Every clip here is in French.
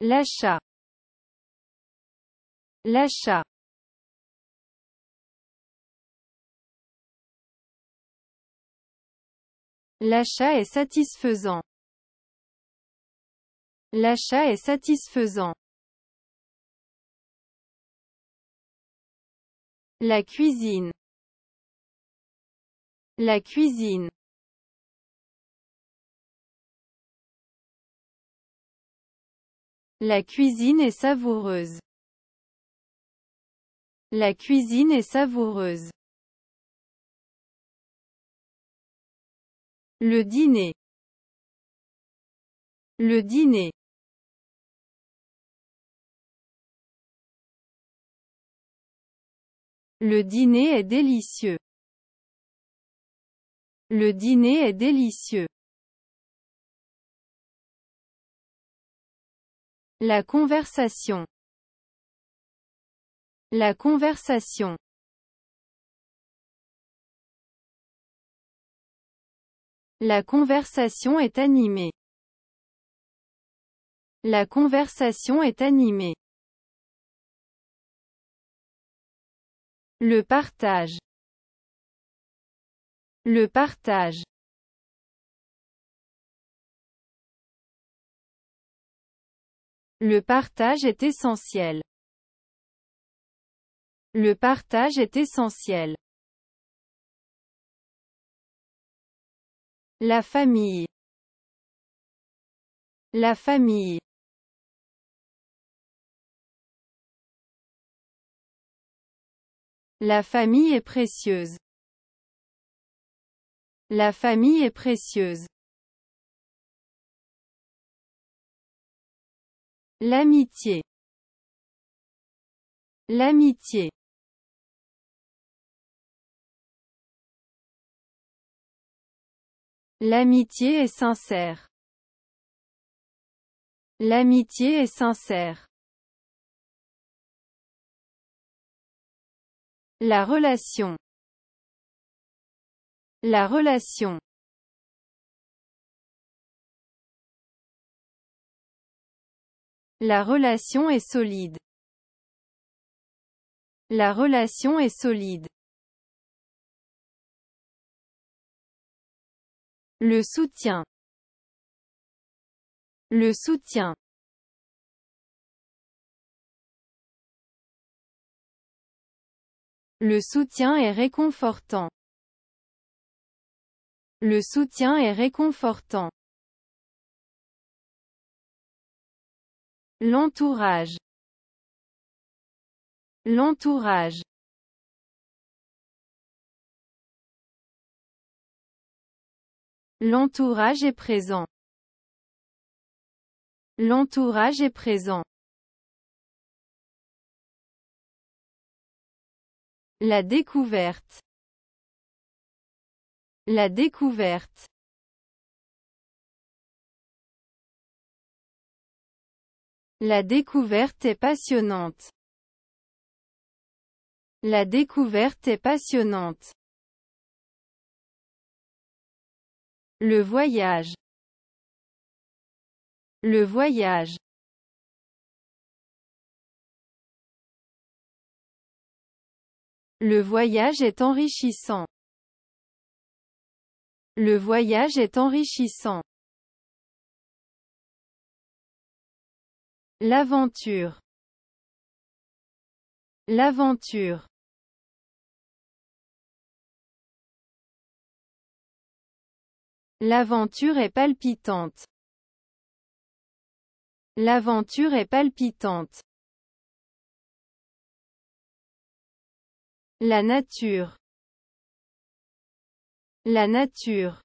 L'achat. L'achat. L'achat est satisfaisant. L'achat est satisfaisant. La cuisine. La cuisine. La cuisine est savoureuse. La cuisine est savoureuse. Le dîner. Le dîner. Le dîner est délicieux. Le dîner est délicieux. La conversation. La conversation. La conversation est animée. La conversation est animée. Le partage. Le partage. Le partage est essentiel. Le partage est essentiel. La famille. La famille. La famille est précieuse. La famille est précieuse. L'amitié. L'amitié. L'amitié est sincère. L'amitié est sincère. La relation. La relation. La relation est solide. La relation est solide. Le soutien. Le soutien. Le soutien est réconfortant. Le soutien est réconfortant. L'entourage. L'entourage. L'entourage est présent. L'entourage est présent. La découverte. La découverte. La découverte est passionnante. La découverte est passionnante. Le voyage. Le voyage. Le voyage est enrichissant. Le voyage est enrichissant. L'aventure. L'aventure. L'aventure est palpitante. L'aventure est palpitante. La nature. La nature.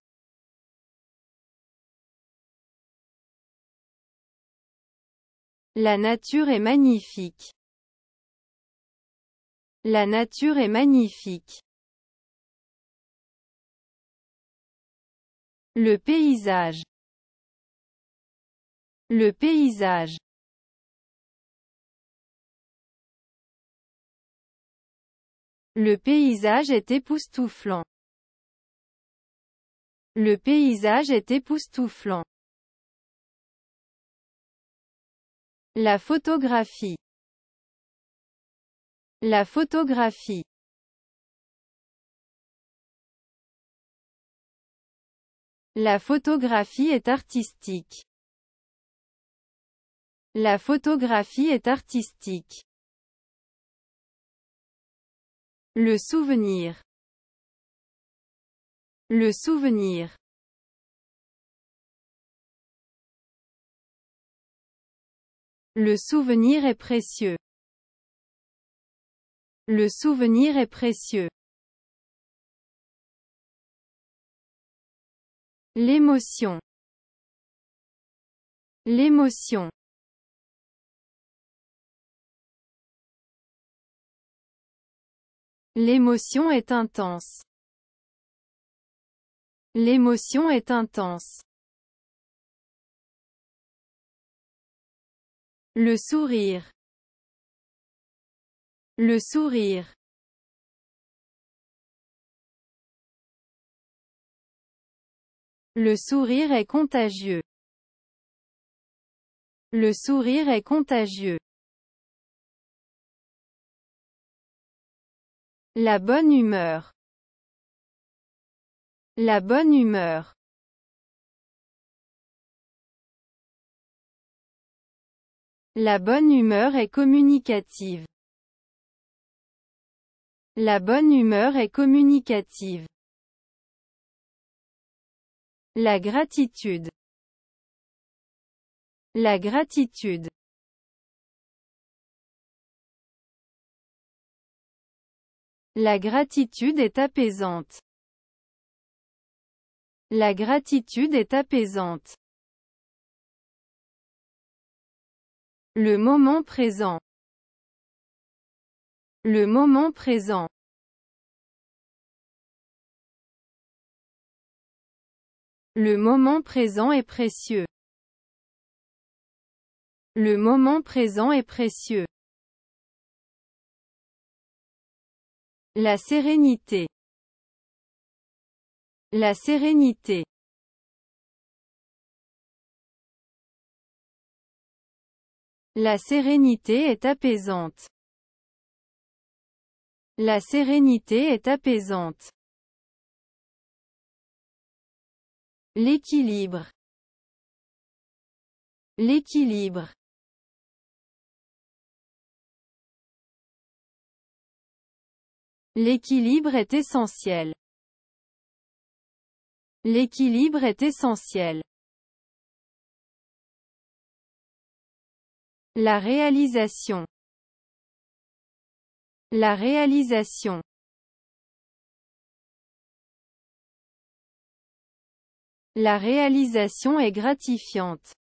La nature est magnifique. La nature est magnifique. Le paysage. Le paysage. Le paysage est époustouflant. Le paysage est époustouflant. La photographie. La photographie. La photographie est artistique. La photographie est artistique. Le souvenir. Le souvenir. Le souvenir est précieux. Le souvenir est précieux. L'émotion. L'émotion. L'émotion est intense. L'émotion est intense. Le sourire. Le sourire. Le sourire est contagieux. Le sourire est contagieux. La bonne humeur. La bonne humeur. La bonne humeur est communicative. La bonne humeur est communicative. La gratitude. La gratitude. La gratitude est apaisante. La gratitude est apaisante. Le moment présent. Le moment présent. Le moment présent est précieux. Le moment présent est précieux. La sérénité. La sérénité. La sérénité est apaisante. La sérénité est apaisante. L'équilibre. L'équilibre. L'équilibre est essentiel. L'équilibre est essentiel. La réalisation. La réalisation. La réalisation est gratifiante.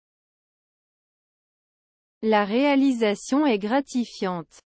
La réalisation est gratifiante.